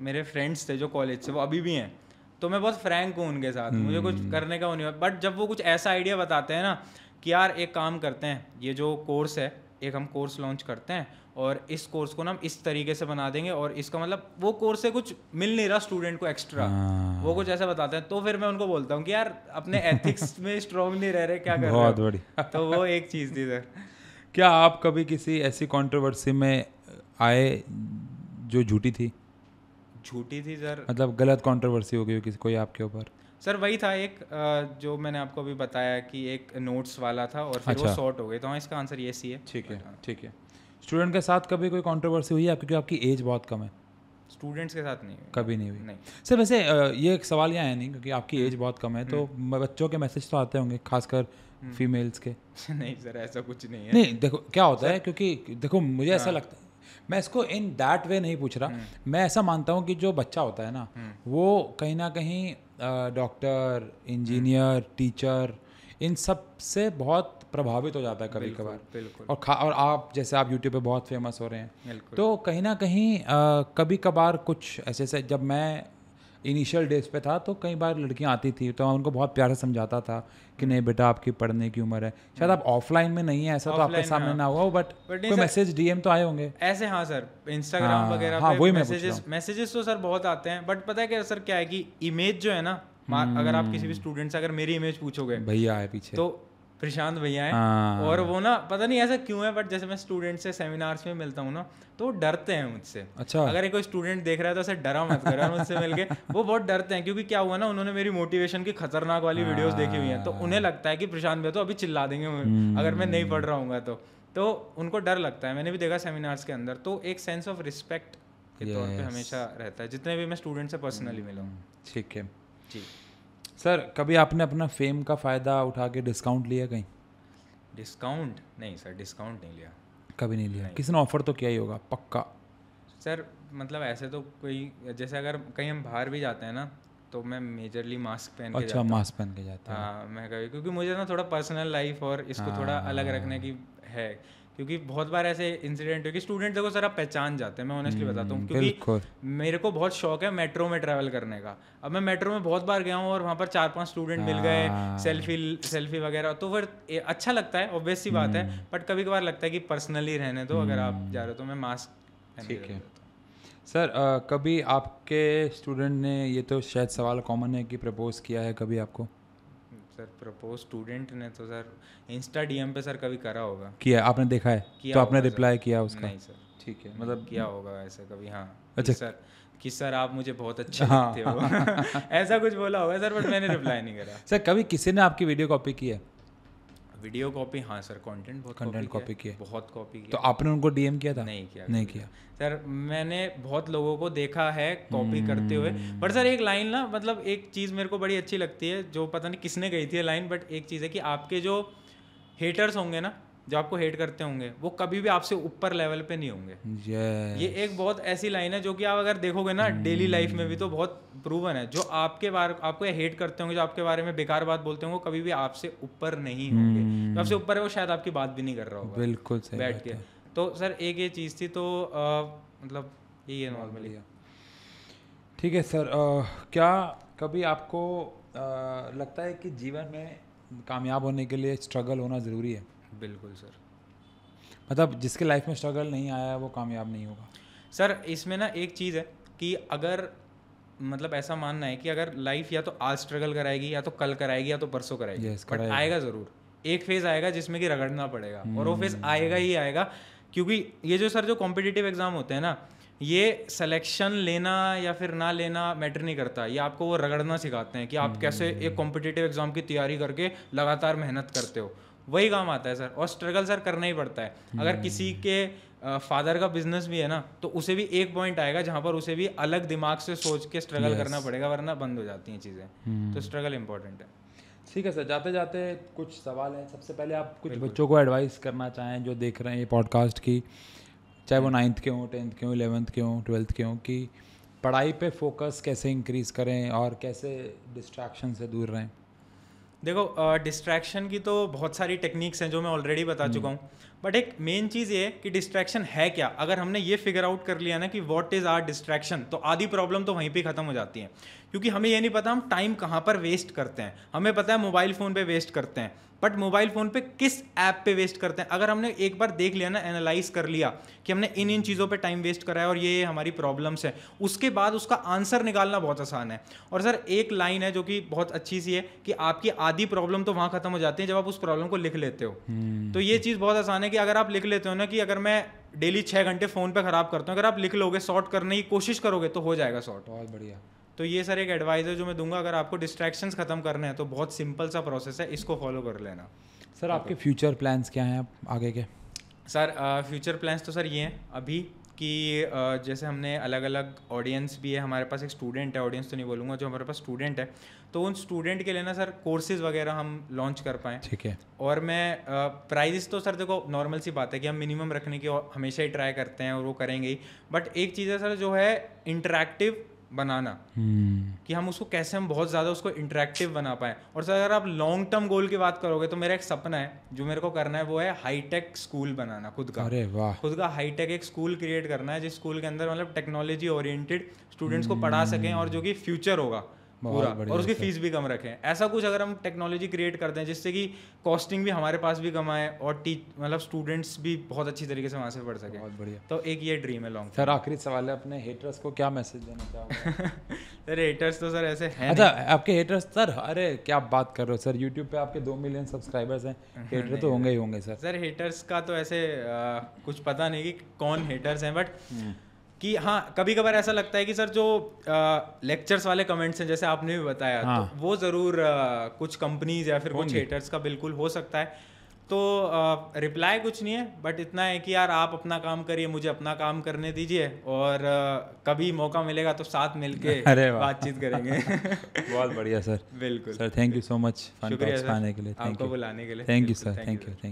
मेरे फ्रेंड्स थे जो कॉलेज से वो अभी भी हैं तो मैं बहुत फ्रैंक हूँ उनके साथ मुझे कुछ हम्म। करने का वो नहीं बट जब वो कुछ ऐसा आइडिया बताते हैं ना कि यार एक काम करते हैं ये जो कोर्स है एक हम कोर्स लॉन्च करते हैं और इस कोर्स को ना हम इस तरीके से बना देंगे और इसका मतलब वो कोर्स से कुछ मिल नहीं रहा स्टूडेंट को एक्स्ट्रा हाँ। वो कुछ ऐसा बताते हैं तो फिर मैं उनको बोलता हूँ कि यार अपने एथिक्स [laughs] में स्ट्रॉन्ग नहीं रह रहे क्या कर बहुत बड़ी [laughs] तो वो एक चीज़ थी सर क्या आप कभी किसी ऐसी कॉन्ट्रोवर्सी में आए जो झूठी थी झूठी थी सर मतलब गलत कॉन्ट्रोवर्सी हो गई किसी कोई आपके ऊपर सर वही था एक जो मैंने आपको अभी बताया कि एक नोट्स वाला था और फिर अच्छा। वो शॉर्ट हो गए तो हाँ इसका आंसर ये सी है ठीक है हाँ। ठीक है स्टूडेंट के साथ कभी कोई कॉन्ट्रोवर्सी हुई है क्योंकि आपकी एज बहुत कम है स्टूडेंट्स के साथ नहीं हुई कभी नहीं हुई नहीं सर वैसे ये एक सवाल यहाँ है नहीं क्योंकि आपकी एज हम्म। बहुत कम है तो हम्म। बच्चों के मैसेज तो आते होंगे खासकर फीमेल्स हम्म। के [laughs] नहीं सर ऐसा कुछ नहीं है नहीं देखो क्या होता सर? है क्योंकि देखो मुझे ऐसा हाँ। लगता है मैं इसको इन दैट वे नहीं पूछ रहा मैं ऐसा मानता हूँ कि जो बच्चा होता है ना वो कहीं ना कहीं डॉक्टर इंजीनियर टीचर इन सब से बहुत प्रभावित हो जाता है कभी कभार और खा और आप जैसे आप यूट्यूब पे बहुत फेमस हो रहे हैं तो कहीं ना कहीं कभी कभार कुछ ऐसे ऐसे जब मैं इनिशियल डेज पे था तो कई बार लड़कियां आती थी तो मैं उनको बहुत प्यार से समझाता था कि हम्म। नहीं बेटा आपकी पढ़ने की उम्र है शायद आप ऑफलाइन में नहीं है ऐसा तो आपके सामने हाँ। ना हुआ बट कोई मैसेज डीएम तो आए होंगे ऐसे हाँ सर इंस्टाग्राम हाँ, वगैरह मैसेजेस हाँ, मैसेजेस तो सर बहुत आते हैं बट पता है क्या सर क्या है कि इमेज जो है ना hmm. अगर आप किसी भी स्टूडेंट हम्म। से अगर मेरी इमेज पूछोगे भैया है पीछे तो प्रशांत भैया है हाँ। और वो ना पता नहीं ऐसा क्यों है बट जैसे मैं स्टूडेंट से सेमिनार्स में मिलता हूँ ना तो डरते हैं मुझसे अच्छा अगर कोई स्टूडेंट देख रहा है तो ऐसे डरा मत करो मुझसे मिलके [laughs] वो बहुत डरते हैं क्योंकि क्या हुआ ना उन्होंने मेरी मोटिवेशन की खतरनाक वाली वीडियोस देखी हुई हैं तो हाँ। उन्हें लगता है कि प्रशांत भैया तो अभी चिल्ला देंगे हम्म। अगर मैं नहीं पढ़ रहा हूँ तो तो उनको डर लगता है मैंने भी देखा सेमिनार्स के अंदर तो एक सेंस ऑफ रिस्पेक्ट के तौर पर हमेशा रहता है जितने भी मैं स्टूडेंट से पर्सनली मिला हूँ हम्म, ठीक है जी सर कभी आपने अपना फेम का फ़ायदा उठा के डिस्काउंट लिया कहीं डिस्काउंट नहीं सर डिस्काउंट नहीं लिया कभी नहीं लिया किसी ने ऑफ़र तो किया ही होगा पक्का सर मतलब ऐसे तो कोई जैसे अगर कहीं हम बाहर भी जाते हैं ना तो मैं मेजरली मास्क पहन अच्छा, के मास्क पहन के अच्छा, जाता हाँ मैं कभी क्योंकि मुझे ना थोड़ा पर्सनल लाइफ और इसको आ, थोड़ा हाँ। अलग रखने की है क्योंकि बहुत बार ऐसे इंसिडेंट है कि स्टूडेंट देखो सर आप पहचान जाते हैं मैं ऑनेस्टली हम्म, बताता हूँ क्योंकि मेरे को बहुत शौक है मेट्रो में ट्रैवल करने का अब मैं मेट्रो में बहुत बार गया हूँ और वहाँ पर चार पांच स्टूडेंट मिल गए सेल्फी हाँ। सेल्फी वगैरह तो फिर अच्छा लगता है ऑब्वियस सी बात है बट हम्म। कभी कभार लगता है कि पर्सनली रहने दो अगर आप जा रहे हो तो मैं मास्क ठीक है सर कभी आपके स्टूडेंट ने ये तो शायद सवाल कॉमन है कि प्रपोज किया है कभी आपको सर प्रपोज स्टूडेंट ने तो सर इंस्टा डीएम पे सर कभी करा होगा किया आपने देखा है किया तो आपने रिप्लाई किया उसका नहीं सर ठीक है मतलब किया होगा ऐसे कभी हाँ अच्छा सर कि सर आप मुझे बहुत अच्छे हाँ, लगते हो [laughs] ऐसा कुछ बोला होगा सर बट मैंने रिप्लाई नहीं करा सर कभी किसी ने आपकी वीडियो कॉपी की है वीडियो कॉपी हाँ सर कंटेंट बहुत कंटेंट कॉपी किया बहुत कॉपी किया तो आपने उनको डीएम किया था नहीं किया नहीं किया सर मैंने बहुत लोगों को देखा है कॉपी करते हुए पर सर एक लाइन ना मतलब एक चीज़ मेरे को बड़ी अच्छी लगती है जो पता नहीं किसने गई थी लाइन बट एक चीज़ है कि आपके जो हेटर्स होंगे ना जो आपको हेट करते होंगे वो कभी भी आपसे ऊपर लेवल पे नहीं होंगे yes. ये एक बहुत ऐसी लाइन है जो कि आप अगर देखोगे ना डेली hmm. लाइफ में भी तो बहुत प्रूवन है जो आपके बारे आपको हेट करते होंगे जो आपके बारे में बेकार बात बोलते होंगे कभी भी आपसे ऊपर नहीं होंगे hmm. जो आपसे ऊपर है वो शायद आपकी बात भी नहीं कर रहा होगा बिल्कुल सही बैठ के तो सर एक ये चीज़ थी तो मतलब यही है नॉर्मली ठीक है सर क्या कभी आपको लगता है कि जीवन में कामयाब होने के लिए स्ट्रगल होना ज़रूरी है बिल्कुल सर मतलब जिसके लाइफ में स्ट्रगल नहीं आया वो कामयाब नहीं होगा सर इसमें ना एक चीज़ है कि अगर मतलब ऐसा मानना है कि अगर लाइफ या तो आज स्ट्रगल कराएगी या तो कल कराएगी या तो परसों कराएगी yes, बट आएगा ज़रूर एक फेज़ आएगा जिसमें कि रगड़ना पड़ेगा hmm. और वो फेज़ हम्म। आएगा ही आएगा क्योंकि ये जो सर जो कॉम्पिटिटिव एग्ज़ाम होते हैं ना ये सिलेक्शन लेना या फिर ना लेना मैटर नहीं करता ये आपको वो रगड़ना सिखाते हैं कि आप कैसे एक कॉम्पिटिटिव एग्ज़ाम की तैयारी करके लगातार मेहनत करते हो वही काम आता है सर और स्ट्रगल सर करना ही पड़ता है अगर हम्म। किसी के फादर का बिजनेस भी है ना तो उसे भी एक पॉइंट आएगा जहाँ पर उसे भी अलग दिमाग से सोच के स्ट्रगल yes. करना पड़ेगा वरना बंद हो जाती हैं चीज़ें हम्म। तो स्ट्रगल इम्पॉर्टेंट है ठीक है सर जाते जाते कुछ सवाल हैं सबसे पहले आप कुछ बच्चों को एडवाइस करना चाहें जो देख रहे हैं ये पॉडकास्ट की चाहे वो नाइन्थ के हों टेंथ के हों इलेवंथ के हों ट्वेल्थ के हों कि पढ़ाई पे फोकस कैसे इंक्रीज़ करें और कैसे डिस्ट्रैक्शन से दूर रहें देखो डिस्ट्रैक्शन uh, की तो बहुत सारी टेक्निक्स हैं जो मैं ऑलरेडी बता हम्म। चुका हूँ बट एक मेन चीज़ ये है कि डिस्ट्रैक्शन है क्या अगर हमने ये फिगर आउट कर लिया ना कि वॉट इज़ आर डिस्ट्रैक्शन तो आधी प्रॉब्लम तो वहीं पे ख़त्म हो जाती है क्योंकि हमें ये नहीं पता हम टाइम कहाँ पर वेस्ट करते हैं हमें पता है मोबाइल फ़ोन पे वेस्ट करते हैं बट मोबाइल फ़ोन पे किस ऐप पे वेस्ट करते हैं अगर हमने एक बार देख लिया ना एनालाइज कर लिया कि हमने इन इन चीज़ों पे टाइम वेस्ट करा है और ये हमारी प्रॉब्लम्स हैं उसके बाद उसका आंसर निकालना बहुत आसान है और सर एक लाइन है जो कि बहुत अच्छी सी है कि आपकी आधी प्रॉब्लम तो वहाँ ख़त्म हो जाती है जब आप उस प्रॉब्लम को लिख लेते हो हम्म। तो ये चीज़ बहुत आसान है कि अगर आप लिख लेते हो ना कि अगर मैं डेली छः घंटे फ़ोन पर ख़राब करता हूँ अगर आप लिख लोगे सॉर्ट करने की कोशिश करोगे तो हो जाएगा सॉर्ट बहुत बढ़िया तो ये सर एक एडवाइज़ है जो मैं दूंगा अगर आपको डिस्ट्रैक्शंस ख़त्म करने हैं तो बहुत सिंपल सा प्रोसेस है इसको फॉलो कर लेना सर आपके फ्यूचर प्लान्स क्या हैं आप आगे के सर फ्यूचर प्लान्स तो सर ये हैं अभी कि जैसे हमने अलग अलग ऑडियंस भी है हमारे पास एक स्टूडेंट है ऑडियंस तो नहीं बोलूँगा जो हमारे पास स्टूडेंट है तो उन स्टूडेंट के लिए ना सर कोर्सेज वगैरह हम लॉन्च कर पाएँ ठीक है और मैं प्राइजेस तो सर देखो नॉर्मल सी बात है कि हम मिनिमम रखने की हमेशा ही ट्राई करते हैं और वो करेंगे ही बट एक चीज़ है सर जो है इंटरेक्टिव बनाना हम्म। कि हम उसको कैसे हम बहुत ज़्यादा उसको इंटरेक्टिव बना पाए और सर अगर आप लॉन्ग टर्म गोल की बात करोगे तो मेरा एक सपना है जो मेरे को करना है वो है हाईटेक स्कूल बनाना खुद का अरे वाह खुद का हाईटेक एक स्कूल क्रिएट करना है जिस स्कूल के अंदर मतलब टेक्नोलॉजी ओरिएंटेड स्टूडेंट्स को हम्म। पढ़ा सकें और जो कि फ्यूचर होगा पूरा और उसकी फीस अच्छा। भी कम रखें ऐसा कुछ अगर हम टेक्नोलॉजी क्रिएट करते हैं जिससे कि कॉस्टिंग भी हमारे पास भी कम आए और टीच मतलब स्टूडेंट्स भी बहुत अच्छी तरीके से वहाँ से पढ़ सके बहुत बढ़िया तो एक ये ड्रीम है लॉन्ग सर आखिरी सवाल है अपने हेटर्स को क्या मैसेज देना चाहूँगा [laughs] सर हेटर्स तो सर ऐसे हैं अच्छा आपके हेटर्स सर अरे क्या बात कर रहे हो सर यूट्यूब पे आपके दो मिलियन सब्सक्राइबर्स हैं हेटर तो होंगे ही होंगे सर सर हेटर्स का तो ऐसे कुछ पता नहीं कि कौन हेटर्स हैं बट कि हाँ कभी कभार ऐसा लगता है कि सर जो लेक्चर्स वाले कमेंट्स हैं जैसे आपने भी बताया तो हाँ. तो वो ज़रूर कुछ कंपनीज या फिर कुछ हेटर्स का बिल्कुल हो सकता है तो रिप्लाई कुछ नहीं है बट इतना है कि यार आप अपना काम करिए मुझे अपना काम करने दीजिए और आ, कभी मौका मिलेगा तो साथ मिलके [laughs] बातचीत करेंगे [laughs] बहुत बढ़िया सर बिल्कुल sir thank you so much शुक्रिया आपको बुलाने के लिए thank you sir thank you